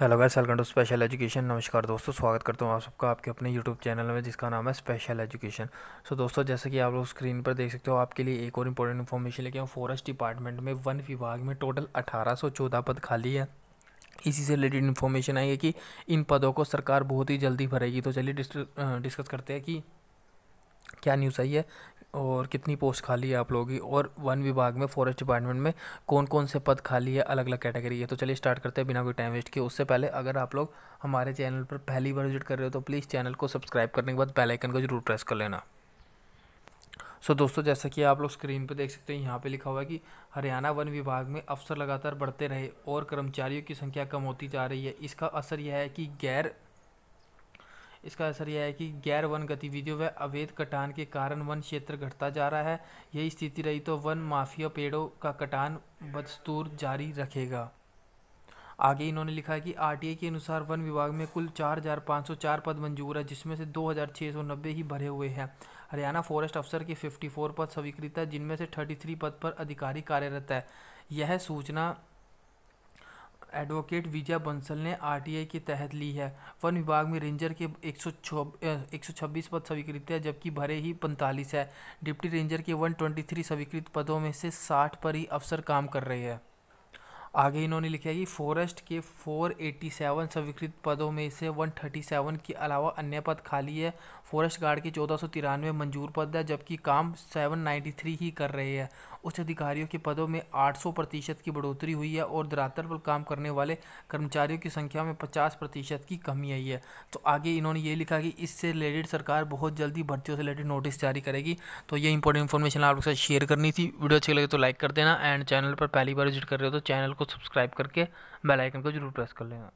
hello guys welcome to special education नमस्कार दोस्तों स्वागत करता हूँ आप सबका आपके अपने यूट्यूब चैनल में जिसका नाम है स्पेशल एजुकेशन सो दोस्तों जैसे कि आप लोग स्क्रीन पर देख सकते हो आपके लिए एक और इम्पोर्टेंट इन्फॉर्मेशन लेके हम फॉरेस्ट डिपार्टमेंट में वन विभाग में टोटल अठारह पद खाली है इसी से रिलेटेड इन्फॉर्मेशन आई है कि इन पदों को सरकार बहुत ही जल्दी भरेगी तो चलिए डिस्कस करते हैं कि क्या न्यूज़ आई है और कितनी पोस्ट खाली है आप लोगों की और वन विभाग में फॉरेस्ट डिपार्टमेंट में कौन कौन से पद खाली है अलग अलग कैटेगरी है तो चलिए स्टार्ट करते हैं बिना कोई टाइम वेस्ट किए उससे पहले अगर आप लोग हमारे चैनल पर पहली बार विजिट कर रहे हो तो प्लीज़ चैनल को सब्सक्राइब करने के बाद बेल आइकन को जरूर प्रेस कर लेना सो so, दोस्तों जैसा कि आप लोग स्क्रीन पर देख सकते हैं यहाँ पे लिखा हुआ है कि हरियाणा वन विभाग में अफसर लगातार बढ़ते रहे और कर्मचारियों की संख्या कम होती जा रही है इसका असर यह है कि गैर इसका असर यह है कि गैर वन गतिविधियों व अवैध कटान के कारण वन क्षेत्र घटता जा रहा है यही स्थिति रही तो वन माफिया पेड़ों का कटान बदस्तूर जारी रखेगा आगे इन्होंने लिखा है कि आरटीए के अनुसार वन विभाग में कुल 4,504 पद मंजूर है जिसमें से 2,690 ही भरे हुए हैं हरियाणा फॉरेस्ट अफसर के 54 पद स्वीकृत है जिनमें से 33 पद पर अधिकारी कार्यरत है यह सूचना एडवोकेट विजय बंसल ने आरटीआई के तहत ली है वन विभाग में रेंजर के एक सौ पद स्वीकृत है जबकि भरे ही पैंतालीस है डिप्टी रेंजर के 123 स्वीकृत पदों में से 60 पर ही अफसर काम कर रहे हैं आगे इन्होंने लिखा है कि फॉरेस्ट के 487 स्वीकृत पदों में से 137 के अलावा अन्य पद खाली है फॉरेस्ट गार्ड के चौदह मंजूर पद है जबकि काम 793 ही कर रहे हैं उच्च अधिकारियों के पदों में 800 प्रतिशत की बढ़ोतरी हुई है और धरातल पर काम करने वाले कर्मचारियों की संख्या में 50 प्रतिशत की कमी आई है तो आगे इन्होंने ये लिखा कि इससे रिलेटेड सरकार बहुत जल्दी भर्तियों से रिलेटेड नोटिस जारी करेगी तो ये इंपॉर्टेंट इन्फॉर्मेशन आप लोग साथ शेयर करनी थी वीडियो अच्छी लगे तो लाइक कर देना एंड चैनल पर पहली बार विजिट कर रहे हो तो चैनल को सब्सक्राइब करके बेल आइकन को जरूर प्रेस कर लेना